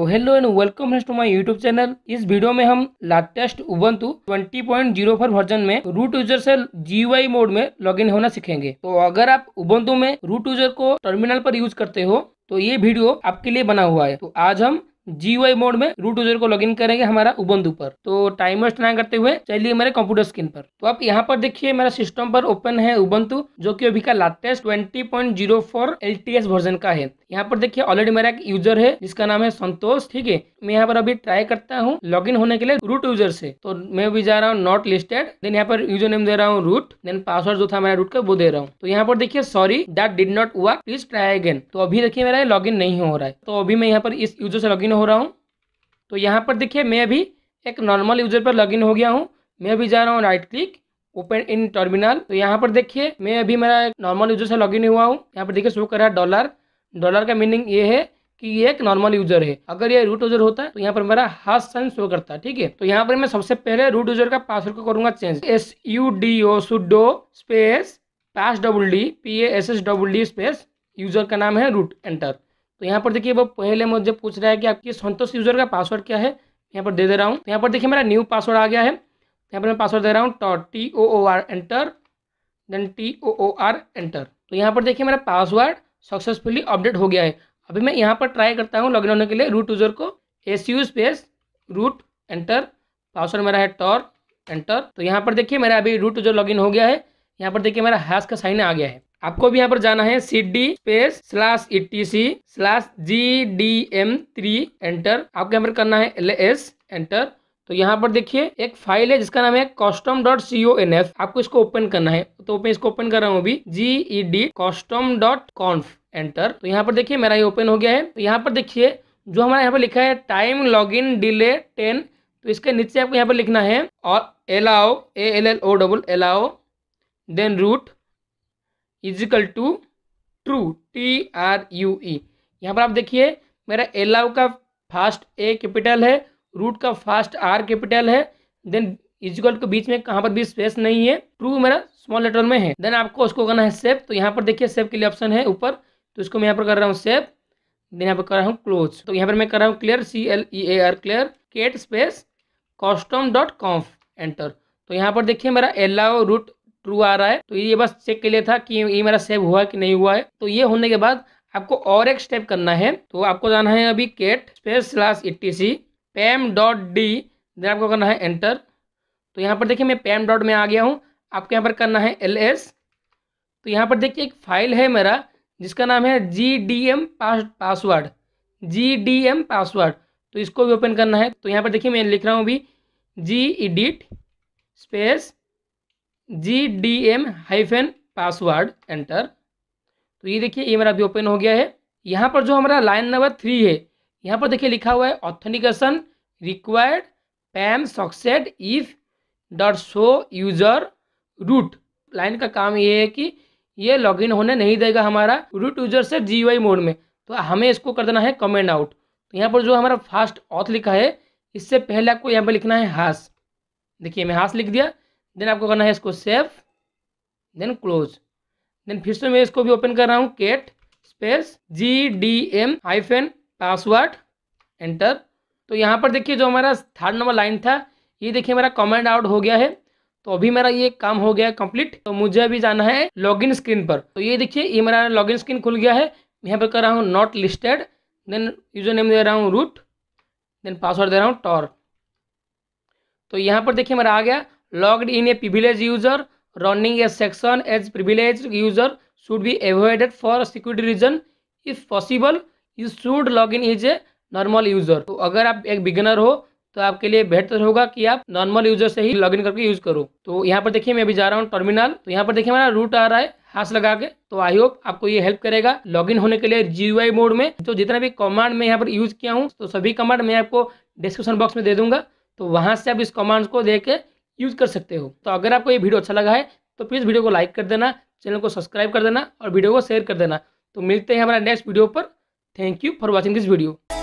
तो hello and welcome to my YouTube channel इस video में हम लाटेस्ट उबंतु 20.04 वर्जन में रूट यूजर से जी मोड में लॉगिन होना सीखेंगे तो अगर आप उबंतु में रूट यूजर को टर्मिनल पर यूज करते हो तो ये वीडियो आपके लिए बना हुआ है तो आज हम जी वाई मोड में रूट यूजर को लॉगिन करेंगे हमारा उबंधु पर तो टाइम वेस्ट ना करते हुए चलिए मेरे कंप्यूटर स्क्रीन पर तो आप यहाँ पर देखिए मेरा सिस्टम पर ओपन है उबंतु जो कि अभी का एल टी एस वर्जन का है यहाँ पर देखिए ऑलरेडी मेरा एक यूजर है जिसका नाम है संतोष ठीक है मैं यहाँ पर अभी ट्राई करता हूँ लॉग इन होने के लिए रूट यूजर से तो मैं भी जा रहा हूँ नॉट लिस्टेड देन यहाँ पर यूजर नेम दे रहा हूँ रूट देन पासवर्ड जो था मेरा रूट का वो दे रहा हूँ तो यहाँ पर देखिए sorry that did not work please try again तो अभी देखिए मेरा लॉग नहीं हो रहा है तो अभी मैं यहाँ पर इस यूजर से लॉग इन हो रहा हूँ तो यहाँ पर देखिए मैं अभी एक नॉर्मल यूजर पर लॉगिन हो गया हूँ मैं अभी जा रहा हूँ right click open in terminal तो यहाँ पर देखिए मैं अभी मेरा नॉर्मल यूजर से लॉगिन हुआ हूँ यहाँ पर देखिए शो कर रहा है डॉलर डॉलर का मीनिंग ये है कि ये एक नॉर्मल यूजर है अगर ये रूट यूजर होता है तो यहाँ पर मेरा हाथ साइन शो करता है ठीक है तो यहाँ पर मैं सबसे पहले रूट यूजर का पासवर्ड को करूंगा change S U D O sudo space pass double D P A S S double D space user का नाम है रूट एंटर तो यहाँ पर देखिए वो पहले मुझे पूछ रहा है कि आपके संतोष यूज़र का पासवर्ड क्या है तो यहाँ पर दे दे रहा हूँ तो यहाँ पर देखिए मेरा न्यू पासवर्ड आ गया है तो यहाँ पर मैं पासवर्ड दे रहा हूँ टॉ T O O R enter then T O O R enter तो यहाँ पर देखिए मेरा पासवर्ड सक्सेसफुली अपडेट हो गया है अभी मैं यहाँ पर ट्राई करता हूँ लॉगिन होने के लिए रूट यूज़र को S U space root enter password मेरा है टॉर एंटर तो यहाँ पर देखिए मेरा अभी रूट यूज़र लॉगिन हो गया है यहाँ पर देखिए मेरा हैश का साइन आ गया है आपको भी यहाँ पर जाना है C D space slash E T C slash G D M three enter आपको यहाँ पर करना है एल एस एंटर तो यहाँ पर देखिए एक फाइल है जिसका नाम है custom dot C O N F आपको इसको ओपन करना है तो मैं इसको ओपन कर रहा हूँ अभी G E D custom dot conf enter तो यहाँ पर देखिए मेरा ये ओपन हो गया है तो यहाँ पर देखिए जो हमारा यहाँ पर लिखा है time log in delay ten तो इसके नीचे आपको यहाँ पर लिखना है और allow A L L O double allow then root equal to true T R U E यहाँ पर आप देखिए मेरा एलाव का फास्ट ए कैपिटल है रूट का फास्ट आर कैपिटल है देन इजिकल के बीच में कहाँ पर भी स्पेस नहीं है ट्रू मेरा स्मॉल लेटर में है देन आपको उसको करना है सेव तो यहाँ पर देखिए सेव के लिए ऑप्शन है ऊपर तो इसको मैं यहाँ पर कर रहा हूँ सेव देन यहाँ पर कर रहा हूँ क्लोज तो यहाँ पर मैं कर रहा हूँ clear C L E A R clear cat space custom dot conf enter तो यहाँ पर देखिए मेरा एलाओ रूट ट्रू आ रहा है तो ये बस चेक के लिए था कि ये मेरा सेव हुआ कि नहीं हुआ है तो ये होने के बाद आपको और एक स्टेप करना है तो आपको जाना है अभी cat space slash E T C pam dot D then आपको करना है एंटर तो यहाँ पर देखिए मैं पैम डॉट में आ गया हूँ आपको यहाँ पर करना है एल एस तो यहाँ पर देखिए एक फाइल है मेरा जिसका नाम है G D M pass password G D M password तो इसको भी ओपन करना है तो यहाँ पर देखिए मैं लिख रहा हूँ अभी G edit space G D M hyphen password enter तो ये देखिए ये मेरा भी ओपन हो गया है यहाँ पर जो हमारा लाइन नंबर थ्री है यहाँ पर देखिए लिखा हुआ है authentication required pam succeed if dot so user root line का काम ये है कि ये लॉगिन होने नहीं देगा हमारा रूट यूजर से जी मोड में तो हमें इसको कर देना है कमेंट आउट तो यहाँ पर जो हमारा फास्ट ऑथ लिखा है इससे पहले आपको यहाँ पर लिखना है हास देखिए मैं हास लिख दिया देन आपको करना है इसको सेव देन क्लोज देन फिर से मैं इसको भी ओपन कर रहा हूँ cat space G D M hyphen password enter तो यहाँ पर देखिए जो हमारा थर्ड नंबर लाइन था ये देखिए मेरा कमेंट आउट हो गया है तो अभी मेरा ये काम हो गया कंप्लीट तो मुझे अभी जाना है लॉगिन स्क्रीन पर तो ये देखिए ये मेरा लॉगिन स्क्रीन खुल गया है यहाँ पर कर रहा हूँ not listed then user name दे रहा हूँ रूट देन पासवर्ड दे रहा हूँ टॉर तो यहाँ पर देखिए मेरा आ गया logged in a privileged user running a section as privileged user should be avoided for security reason if possible you should log in as a normal user तो अगर आप एक बिगनर हो तो आपके लिए बेहतर होगा कि आप नॉर्मल यूजर से ही लॉगिन करके यूज करो तो यहाँ पर देखिए मैं अभी जा रहा हूँ टर्मिनल तो यहाँ पर देखिए मेरा रूट आ रहा है हाथ लगा के तो आई होप आपको ये हेल्प करेगा लॉगिन होने के लिए जी मोड में तो जितना भी कमांड मैं यहाँ पर यूज किया हूँ तो सभी कमांड मैं आपको डिस्क्रिप्शन बॉक्स में दे दूंगा तो वहां से आप इस कमांड को देख के यूज़ कर सकते हो तो अगर आपको ये वीडियो अच्छा लगा है तो प्लीज़ वीडियो को लाइक कर देना चैनल को सब्सक्राइब कर देना और वीडियो को शेयर कर देना तो मिलते हैं हमारा नेक्स्ट वीडियो पर thank you for watching this video